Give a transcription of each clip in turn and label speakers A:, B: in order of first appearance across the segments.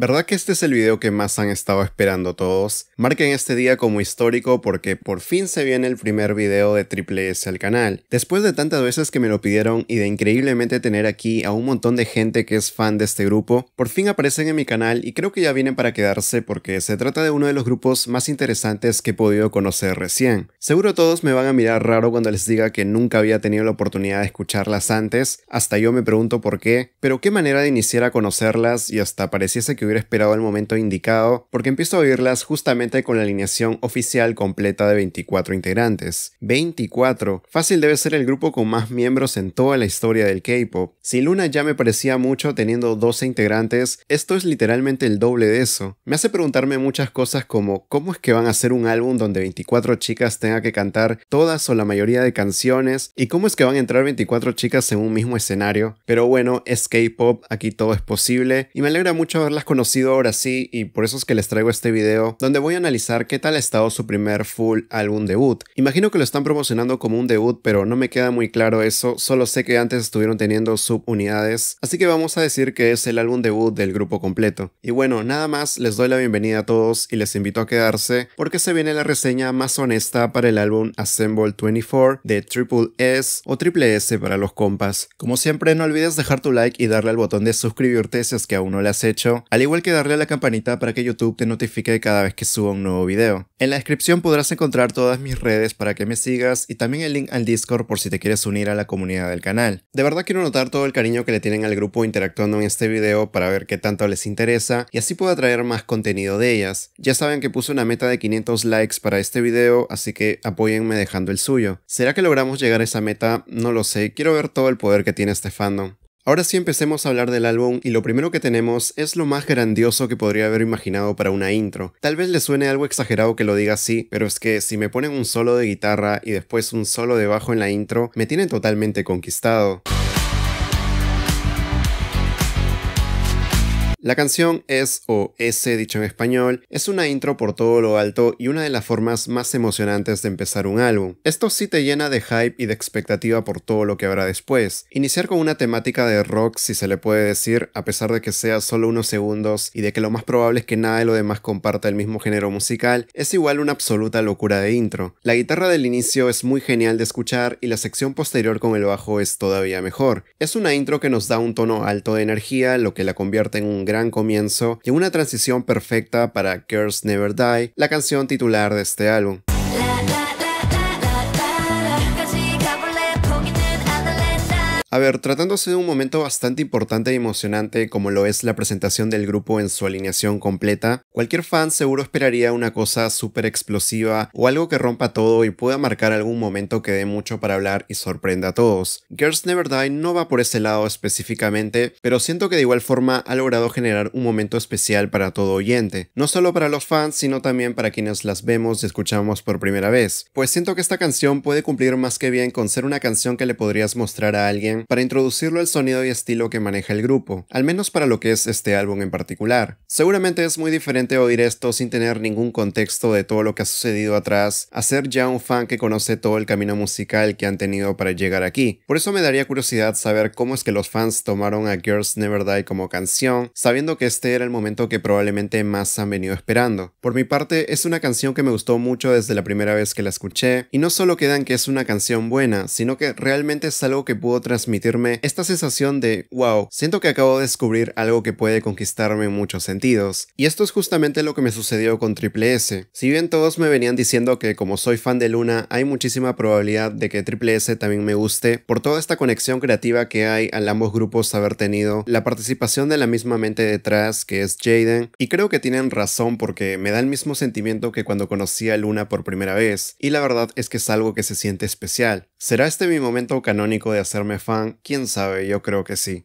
A: ¿Verdad que este es el video que más han estado esperando todos? Marquen este día como histórico porque por fin se viene el primer video de Triple S al canal. Después de tantas veces que me lo pidieron y de increíblemente tener aquí a un montón de gente que es fan de este grupo, por fin aparecen en mi canal y creo que ya vienen para quedarse porque se trata de uno de los grupos más interesantes que he podido conocer recién. Seguro todos me van a mirar raro cuando les diga que nunca había tenido la oportunidad de escucharlas antes, hasta yo me pregunto por qué, pero qué manera de iniciar a conocerlas y hasta pareciese que hubiera esperado el momento indicado, porque empiezo a oírlas justamente con la alineación oficial completa de 24 integrantes. 24. Fácil debe ser el grupo con más miembros en toda la historia del K-pop. Si Luna ya me parecía mucho teniendo 12 integrantes, esto es literalmente el doble de eso. Me hace preguntarme muchas cosas como cómo es que van a hacer un álbum donde 24 chicas tenga que cantar todas o la mayoría de canciones y cómo es que van a entrar 24 chicas en un mismo escenario. Pero bueno, es K-pop, aquí todo es posible y me alegra mucho verlas con conocido ahora sí y por eso es que les traigo este video donde voy a analizar qué tal ha estado su primer full álbum debut. Imagino que lo están promocionando como un debut, pero no me queda muy claro eso, solo sé que antes estuvieron teniendo subunidades, así que vamos a decir que es el álbum debut del grupo completo. Y bueno, nada más les doy la bienvenida a todos y les invito a quedarse porque se viene la reseña más honesta para el álbum Assemble 24 de Triple S o Triple S para los compas. Como siempre, no olvides dejar tu like y darle al botón de suscribirte si es que aún no lo has hecho al igual que darle a la campanita para que YouTube te notifique cada vez que suba un nuevo video. En la descripción podrás encontrar todas mis redes para que me sigas y también el link al Discord por si te quieres unir a la comunidad del canal. De verdad quiero notar todo el cariño que le tienen al grupo interactuando en este video para ver qué tanto les interesa y así pueda traer más contenido de ellas. Ya saben que puse una meta de 500 likes para este video, así que apóyenme dejando el suyo. ¿Será que logramos llegar a esa meta? No lo sé, quiero ver todo el poder que tiene este fandom. Ahora sí empecemos a hablar del álbum y lo primero que tenemos es lo más grandioso que podría haber imaginado para una intro. Tal vez le suene algo exagerado que lo diga así, pero es que si me ponen un solo de guitarra y después un solo de bajo en la intro, me tienen totalmente conquistado. La canción es, o S dicho en español, es una intro por todo lo alto y una de las formas más emocionantes de empezar un álbum. Esto sí te llena de hype y de expectativa por todo lo que habrá después. Iniciar con una temática de rock, si se le puede decir, a pesar de que sea solo unos segundos y de que lo más probable es que nada de lo demás comparta el mismo género musical, es igual una absoluta locura de intro. La guitarra del inicio es muy genial de escuchar y la sección posterior con el bajo es todavía mejor. Es una intro que nos da un tono alto de energía, lo que la convierte en un gran comienzo y una transición perfecta para Girls Never Die, la canción titular de este álbum. A ver, tratándose de un momento bastante importante y emocionante como lo es la presentación del grupo en su alineación completa, cualquier fan seguro esperaría una cosa súper explosiva o algo que rompa todo y pueda marcar algún momento que dé mucho para hablar y sorprenda a todos. Girls Never Die no va por ese lado específicamente, pero siento que de igual forma ha logrado generar un momento especial para todo oyente, no solo para los fans, sino también para quienes las vemos y escuchamos por primera vez, pues siento que esta canción puede cumplir más que bien con ser una canción que le podrías mostrar a alguien para introducirlo al sonido y estilo que maneja el grupo, al menos para lo que es este álbum en particular. Seguramente es muy diferente oír esto sin tener ningún contexto de todo lo que ha sucedido atrás, a ser ya un fan que conoce todo el camino musical que han tenido para llegar aquí. Por eso me daría curiosidad saber cómo es que los fans tomaron a Girls Never Die como canción, sabiendo que este era el momento que probablemente más han venido esperando. Por mi parte, es una canción que me gustó mucho desde la primera vez que la escuché, y no solo quedan que es una canción buena, sino que realmente es algo que pudo transmitir transmitirme esta sensación de, wow, siento que acabo de descubrir algo que puede conquistarme en muchos sentidos. Y esto es justamente lo que me sucedió con Triple S. Si bien todos me venían diciendo que como soy fan de Luna, hay muchísima probabilidad de que Triple S también me guste, por toda esta conexión creativa que hay al ambos grupos haber tenido, la participación de la misma mente detrás, que es Jaden, y creo que tienen razón porque me da el mismo sentimiento que cuando conocí a Luna por primera vez, y la verdad es que es algo que se siente especial. ¿Será este mi momento canónico de hacerme fan? Quién sabe, yo creo que sí.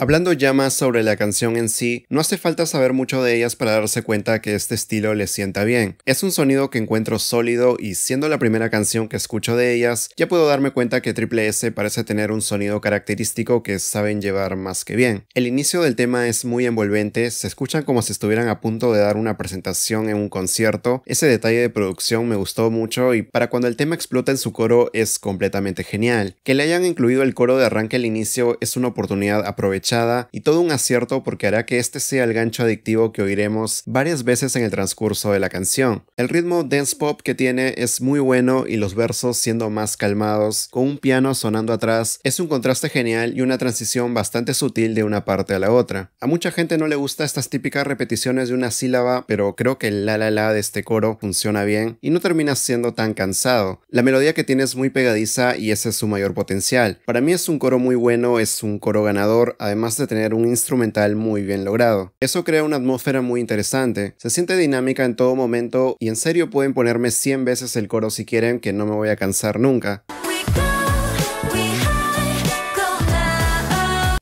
A: Hablando ya más sobre la canción en sí, no hace falta saber mucho de ellas para darse cuenta que este estilo le sienta bien. Es un sonido que encuentro sólido y siendo la primera canción que escucho de ellas, ya puedo darme cuenta que Triple S parece tener un sonido característico que saben llevar más que bien. El inicio del tema es muy envolvente, se escuchan como si estuvieran a punto de dar una presentación en un concierto, ese detalle de producción me gustó mucho y para cuando el tema explota en su coro es completamente genial. Que le hayan incluido el coro de arranque al inicio es una oportunidad aprovechada y todo un acierto porque hará que este sea el gancho adictivo que oiremos varias veces en el transcurso de la canción. El ritmo dance pop que tiene es muy bueno y los versos siendo más calmados, con un piano sonando atrás, es un contraste genial y una transición bastante sutil de una parte a la otra. A mucha gente no le gusta estas típicas repeticiones de una sílaba, pero creo que el la la la de este coro funciona bien y no termina siendo tan cansado. La melodía que tiene es muy pegadiza y ese es su mayor potencial. Para mí es un coro muy bueno, es un coro ganador, además de tener un instrumental muy bien logrado. Eso crea una atmósfera muy interesante, se siente dinámica en todo momento y en serio pueden ponerme 100 veces el coro si quieren que no me voy a cansar nunca.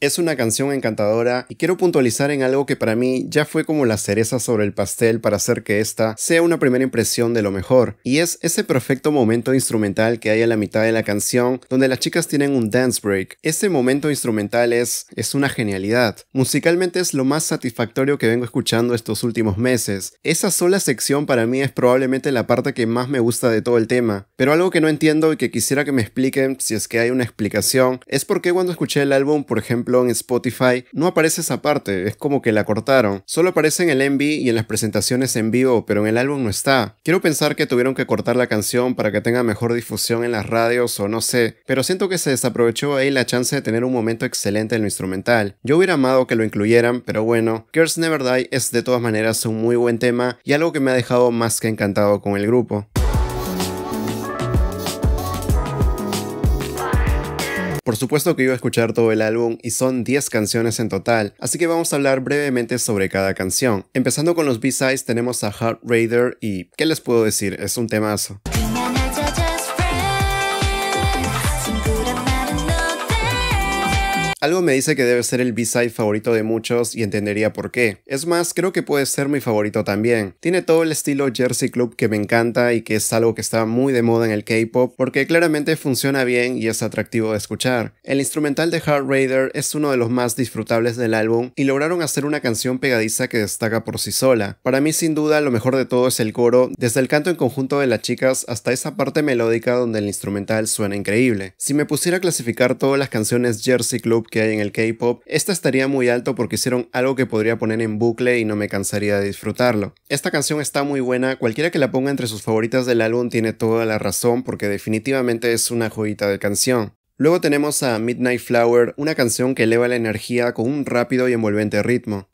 A: Es una canción encantadora y quiero puntualizar en algo que para mí ya fue como la cereza sobre el pastel para hacer que esta sea una primera impresión de lo mejor, y es ese perfecto momento instrumental que hay a la mitad de la canción donde las chicas tienen un dance break. Ese momento instrumental es, es una genialidad. Musicalmente es lo más satisfactorio que vengo escuchando estos últimos meses. Esa sola sección para mí es probablemente la parte que más me gusta de todo el tema, pero algo que no entiendo y que quisiera que me expliquen si es que hay una explicación es por qué cuando escuché el álbum, por ejemplo, en Spotify no aparece esa parte, es como que la cortaron. Solo aparece en el MV y en las presentaciones en vivo, pero en el álbum no está. Quiero pensar que tuvieron que cortar la canción para que tenga mejor difusión en las radios o no sé, pero siento que se desaprovechó ahí la chance de tener un momento excelente en lo instrumental. Yo hubiera amado que lo incluyeran, pero bueno, Curse Never Die es de todas maneras un muy buen tema y algo que me ha dejado más que encantado con el grupo. Por supuesto que iba a escuchar todo el álbum y son 10 canciones en total, así que vamos a hablar brevemente sobre cada canción. Empezando con los B-sides tenemos a Heart Raider y ¿qué les puedo decir? Es un temazo. Algo me dice que debe ser el B-side favorito de muchos y entendería por qué. Es más, creo que puede ser mi favorito también. Tiene todo el estilo Jersey Club que me encanta y que es algo que está muy de moda en el K-pop porque claramente funciona bien y es atractivo de escuchar. El instrumental de Hard Raider es uno de los más disfrutables del álbum y lograron hacer una canción pegadiza que destaca por sí sola. Para mí sin duda lo mejor de todo es el coro, desde el canto en conjunto de las chicas hasta esa parte melódica donde el instrumental suena increíble. Si me pusiera a clasificar todas las canciones Jersey Club que hay en el K-pop, esta estaría muy alto porque hicieron algo que podría poner en bucle y no me cansaría de disfrutarlo. Esta canción está muy buena, cualquiera que la ponga entre sus favoritas del álbum tiene toda la razón porque definitivamente es una joyita de canción. Luego tenemos a Midnight Flower, una canción que eleva la energía con un rápido y envolvente ritmo.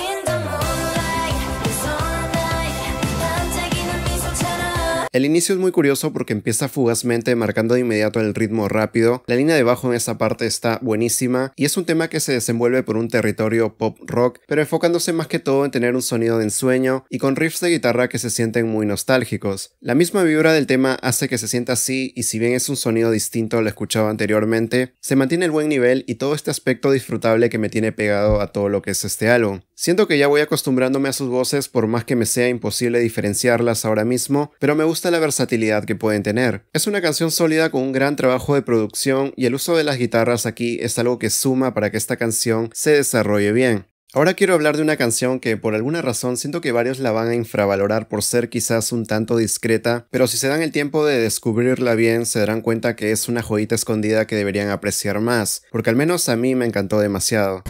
A: El inicio es muy curioso porque empieza fugazmente marcando de inmediato el ritmo rápido, la línea de bajo en esa parte está buenísima y es un tema que se desenvuelve por un territorio pop rock, pero enfocándose más que todo en tener un sonido de ensueño y con riffs de guitarra que se sienten muy nostálgicos. La misma vibra del tema hace que se sienta así y si bien es un sonido distinto al escuchado anteriormente, se mantiene el buen nivel y todo este aspecto disfrutable que me tiene pegado a todo lo que es este álbum. Siento que ya voy acostumbrándome a sus voces por más que me sea imposible diferenciarlas ahora mismo, pero me gusta la versatilidad que pueden tener. Es una canción sólida con un gran trabajo de producción y el uso de las guitarras aquí es algo que suma para que esta canción se desarrolle bien. Ahora quiero hablar de una canción que por alguna razón siento que varios la van a infravalorar por ser quizás un tanto discreta, pero si se dan el tiempo de descubrirla bien se darán cuenta que es una joyita escondida que deberían apreciar más, porque al menos a mí me encantó demasiado.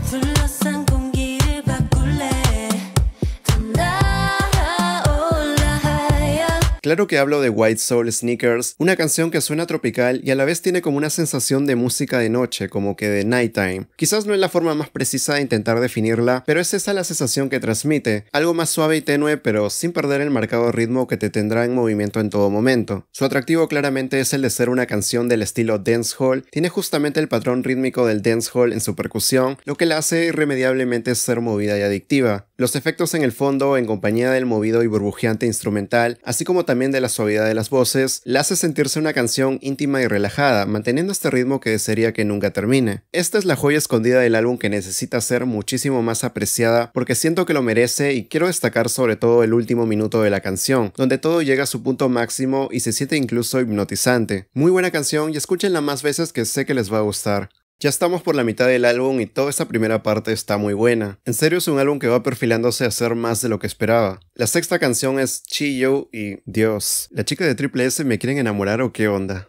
A: Claro que hablo de White Soul Sneakers, una canción que suena tropical y a la vez tiene como una sensación de música de noche, como que de nighttime. Quizás no es la forma más precisa de intentar definirla, pero es esa la sensación que transmite, algo más suave y tenue pero sin perder el marcado ritmo que te tendrá en movimiento en todo momento. Su atractivo claramente es el de ser una canción del estilo dancehall, tiene justamente el patrón rítmico del dancehall en su percusión, lo que la hace irremediablemente ser movida y adictiva. Los efectos en el fondo, en compañía del movido y burbujeante instrumental, así como también de la suavidad de las voces, la hace sentirse una canción íntima y relajada, manteniendo este ritmo que desearía que nunca termine. Esta es la joya escondida del álbum que necesita ser muchísimo más apreciada porque siento que lo merece y quiero destacar sobre todo el último minuto de la canción, donde todo llega a su punto máximo y se siente incluso hipnotizante. Muy buena canción y escúchenla más veces que sé que les va a gustar. Ya estamos por la mitad del álbum y toda esta primera parte está muy buena. En serio es un álbum que va perfilándose a ser más de lo que esperaba. La sexta canción es Chillo y Dios. ¿La chica de Triple S me quieren enamorar o qué onda?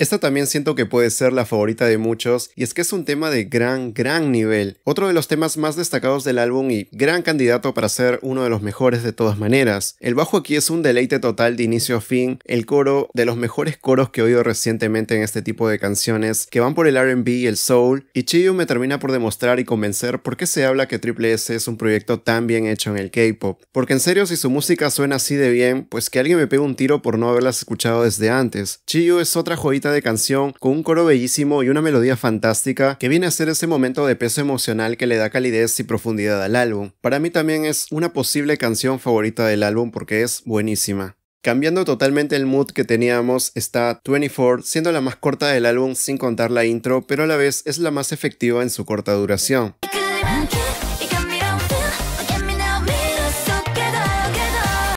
A: Esta también siento que puede ser la favorita de muchos, y es que es un tema de gran, gran nivel. Otro de los temas más destacados del álbum y gran candidato para ser uno de los mejores de todas maneras. El bajo aquí es un deleite total de inicio a fin, el coro de los mejores coros que he oído recientemente en este tipo de canciones, que van por el RB y el soul, y Chiyu me termina por demostrar y convencer por qué se habla que Triple S es un proyecto tan bien hecho en el K-pop. Porque en serio, si su música suena así de bien, pues que alguien me pegue un tiro por no haberlas escuchado desde antes. Chiyu es otra joyita de canción con un coro bellísimo y una melodía fantástica que viene a ser ese momento de peso emocional que le da calidez y profundidad al álbum. Para mí también es una posible canción favorita del álbum porque es buenísima. Cambiando totalmente el mood que teníamos está 24, siendo la más corta del álbum sin contar la intro, pero a la vez es la más efectiva en su corta duración.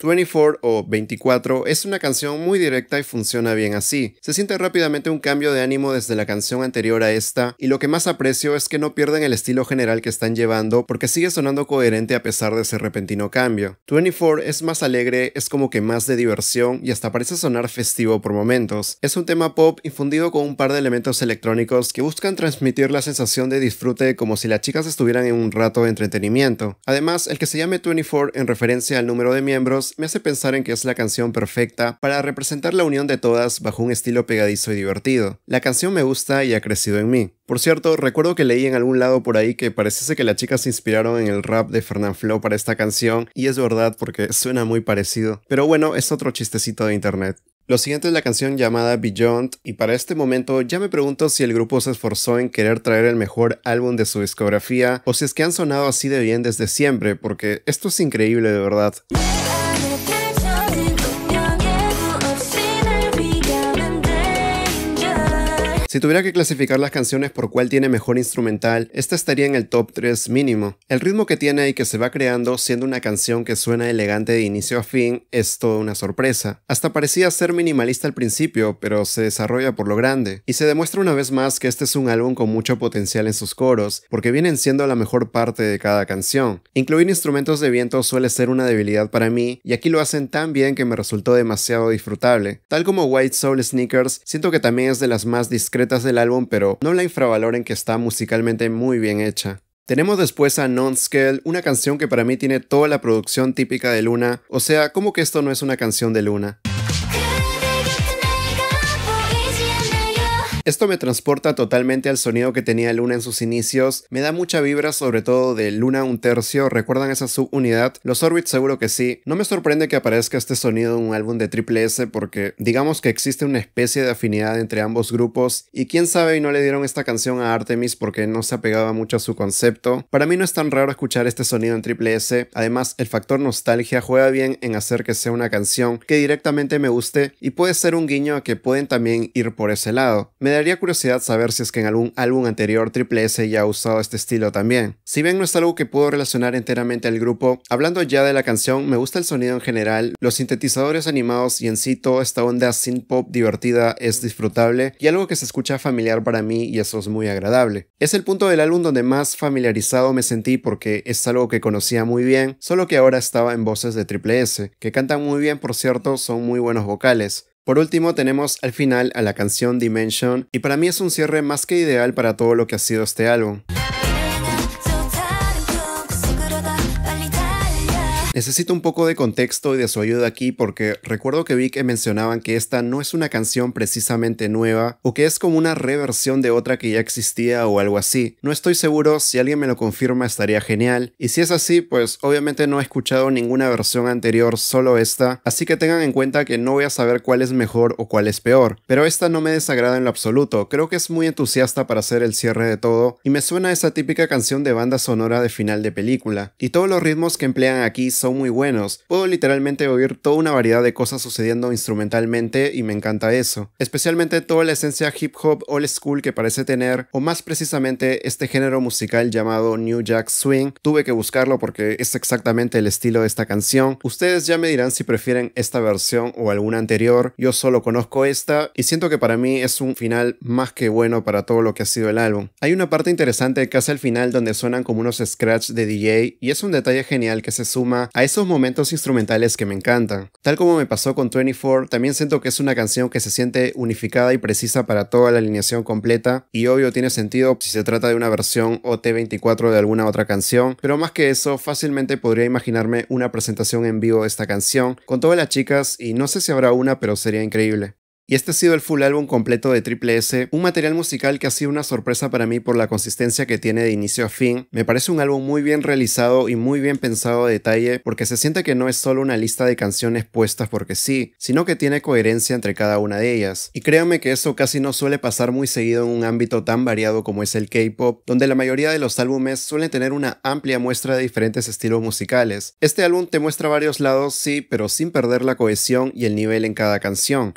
A: 24 o 24 es una canción muy directa y funciona bien así. Se siente rápidamente un cambio de ánimo desde la canción anterior a esta y lo que más aprecio es que no pierden el estilo general que están llevando porque sigue sonando coherente a pesar de ese repentino cambio. 24 es más alegre, es como que más de diversión y hasta parece sonar festivo por momentos. Es un tema pop infundido con un par de elementos electrónicos que buscan transmitir la sensación de disfrute como si las chicas estuvieran en un rato de entretenimiento. Además, el que se llame 24 en referencia al número de miembros me hace pensar en que es la canción perfecta para representar la unión de todas bajo un estilo pegadizo y divertido. La canción me gusta y ha crecido en mí. Por cierto, recuerdo que leí en algún lado por ahí que pareciese que las chicas se inspiraron en el rap de Fernand Flo para esta canción, y es verdad porque suena muy parecido. Pero bueno, es otro chistecito de internet. Lo siguiente es la canción llamada Beyond, y para este momento ya me pregunto si el grupo se esforzó en querer traer el mejor álbum de su discografía, o si es que han sonado así de bien desde siempre, porque esto es increíble de verdad. Si tuviera que clasificar las canciones por cuál tiene mejor instrumental, esta estaría en el top 3 mínimo. El ritmo que tiene y que se va creando siendo una canción que suena elegante de inicio a fin es toda una sorpresa. Hasta parecía ser minimalista al principio, pero se desarrolla por lo grande. Y se demuestra una vez más que este es un álbum con mucho potencial en sus coros, porque vienen siendo la mejor parte de cada canción. Incluir instrumentos de viento suele ser una debilidad para mí, y aquí lo hacen tan bien que me resultó demasiado disfrutable. Tal como White Soul Sneakers, siento que también es de las más discretas del álbum, pero no la infravaloren que está musicalmente muy bien hecha. Tenemos después a Non-Scale, una canción que para mí tiene toda la producción típica de Luna, o sea, como que esto no es una canción de Luna? Esto me transporta totalmente al sonido que tenía Luna en sus inicios, me da mucha vibra sobre todo de Luna un tercio, ¿recuerdan esa subunidad? Los Orbits seguro que sí. No me sorprende que aparezca este sonido en un álbum de Triple S porque digamos que existe una especie de afinidad entre ambos grupos y quién sabe y no le dieron esta canción a Artemis porque no se apegaba mucho a su concepto. Para mí no es tan raro escuchar este sonido en Triple S, además el factor nostalgia juega bien en hacer que sea una canción que directamente me guste y puede ser un guiño a que pueden también ir por ese lado daría curiosidad saber si es que en algún álbum anterior Triple S ya ha usado este estilo también. Si bien no es algo que puedo relacionar enteramente al grupo, hablando ya de la canción, me gusta el sonido en general, los sintetizadores animados y en sí toda esta onda synth pop divertida es disfrutable y algo que se escucha familiar para mí y eso es muy agradable. Es el punto del álbum donde más familiarizado me sentí porque es algo que conocía muy bien, solo que ahora estaba en voces de Triple S, que cantan muy bien por cierto, son muy buenos vocales. Por último tenemos al final a la canción Dimension y para mí es un cierre más que ideal para todo lo que ha sido este álbum. Necesito un poco de contexto y de su ayuda aquí porque recuerdo que vi que mencionaban que esta no es una canción precisamente nueva o que es como una reversión de otra que ya existía o algo así. No estoy seguro, si alguien me lo confirma estaría genial. Y si es así, pues obviamente no he escuchado ninguna versión anterior, solo esta, así que tengan en cuenta que no voy a saber cuál es mejor o cuál es peor. Pero esta no me desagrada en lo absoluto, creo que es muy entusiasta para hacer el cierre de todo y me suena a esa típica canción de banda sonora de final de película. Y todos los ritmos que emplean aquí son muy buenos. Puedo literalmente oír toda una variedad de cosas sucediendo instrumentalmente y me encanta eso. Especialmente toda la esencia hip hop old school que parece tener, o más precisamente este género musical llamado New Jack Swing. Tuve que buscarlo porque es exactamente el estilo de esta canción. Ustedes ya me dirán si prefieren esta versión o alguna anterior. Yo solo conozco esta y siento que para mí es un final más que bueno para todo lo que ha sido el álbum. Hay una parte interesante casi al final donde suenan como unos scratch de DJ y es un detalle genial que se suma a esos momentos instrumentales que me encantan. Tal como me pasó con 24, también siento que es una canción que se siente unificada y precisa para toda la alineación completa y obvio tiene sentido si se trata de una versión OT24 de alguna otra canción, pero más que eso fácilmente podría imaginarme una presentación en vivo de esta canción con todas las chicas y no sé si habrá una pero sería increíble. Y este ha sido el full álbum completo de Triple S, un material musical que ha sido una sorpresa para mí por la consistencia que tiene de inicio a fin. Me parece un álbum muy bien realizado y muy bien pensado a detalle porque se siente que no es solo una lista de canciones puestas porque sí, sino que tiene coherencia entre cada una de ellas. Y créanme que eso casi no suele pasar muy seguido en un ámbito tan variado como es el K-pop, donde la mayoría de los álbumes suelen tener una amplia muestra de diferentes estilos musicales. Este álbum te muestra varios lados, sí, pero sin perder la cohesión y el nivel en cada canción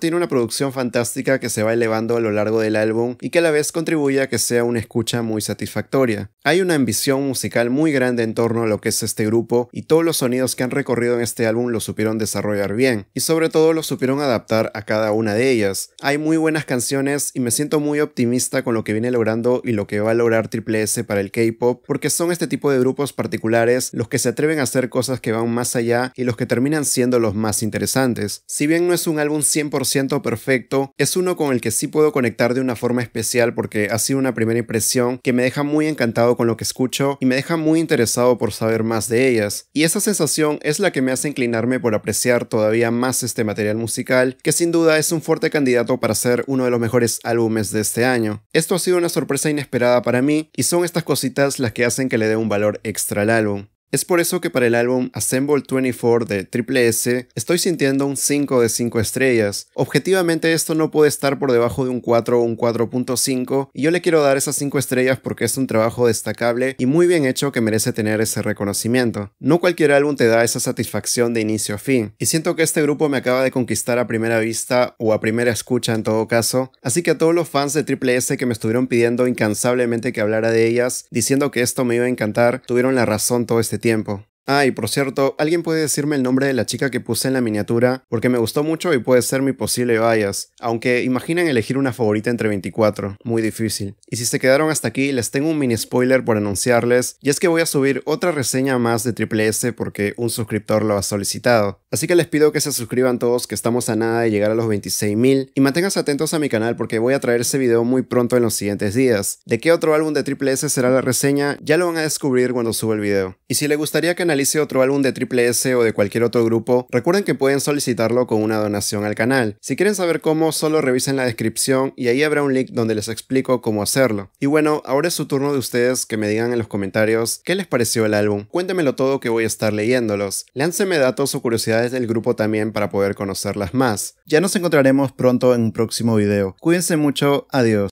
A: tiene una producción fantástica que se va elevando a lo largo del álbum y que a la vez contribuye a que sea una escucha muy satisfactoria. Hay una ambición musical muy grande en torno a lo que es este grupo y todos los sonidos que han recorrido en este álbum lo supieron desarrollar bien y sobre todo lo supieron adaptar a cada una de ellas. Hay muy buenas canciones y me siento muy optimista con lo que viene logrando y lo que va a lograr Triple S para el K-pop porque son este tipo de grupos particulares los que se atreven a hacer cosas que van más allá y los que terminan siendo los más interesantes. Si bien no es un álbum 100% perfecto, es uno con el que sí puedo conectar de una forma especial porque ha sido una primera impresión que me deja muy encantado con lo que escucho y me deja muy interesado por saber más de ellas. Y esa sensación es la que me hace inclinarme por apreciar todavía más este material musical, que sin duda es un fuerte candidato para ser uno de los mejores álbumes de este año. Esto ha sido una sorpresa inesperada para mí y son estas cositas las que hacen que le dé un valor extra al álbum. Es por eso que para el álbum Assemble 24 de Triple S estoy sintiendo un 5 de 5 estrellas. Objetivamente esto no puede estar por debajo de un 4 o un 4.5 y yo le quiero dar esas 5 estrellas porque es un trabajo destacable y muy bien hecho que merece tener ese reconocimiento. No cualquier álbum te da esa satisfacción de inicio a fin y siento que este grupo me acaba de conquistar a primera vista o a primera escucha en todo caso, así que a todos los fans de Triple S que me estuvieron pidiendo incansablemente que hablara de ellas diciendo que esto me iba a encantar, tuvieron la razón todo este tiempo. Ah, y por cierto, ¿alguien puede decirme el nombre de la chica que puse en la miniatura? Porque me gustó mucho y puede ser mi posible bias. Aunque imaginen elegir una favorita entre 24, muy difícil. Y si se quedaron hasta aquí, les tengo un mini spoiler por anunciarles, y es que voy a subir otra reseña más de Triple S porque un suscriptor lo ha solicitado. Así que les pido que se suscriban todos que estamos a nada de llegar a los 26.000 y manténganse atentos a mi canal porque voy a traer ese video muy pronto en los siguientes días. De qué otro álbum de Triple S será la reseña, ya lo van a descubrir cuando suba el video. Y si le gustaría que realice otro álbum de Triple S o de cualquier otro grupo, recuerden que pueden solicitarlo con una donación al canal. Si quieren saber cómo, solo revisen la descripción y ahí habrá un link donde les explico cómo hacerlo. Y bueno, ahora es su turno de ustedes que me digan en los comentarios qué les pareció el álbum. Cuéntemelo todo que voy a estar leyéndolos. Láncenme datos o curiosidades del grupo también para poder conocerlas más. Ya nos encontraremos pronto en un próximo video. Cuídense mucho, adiós.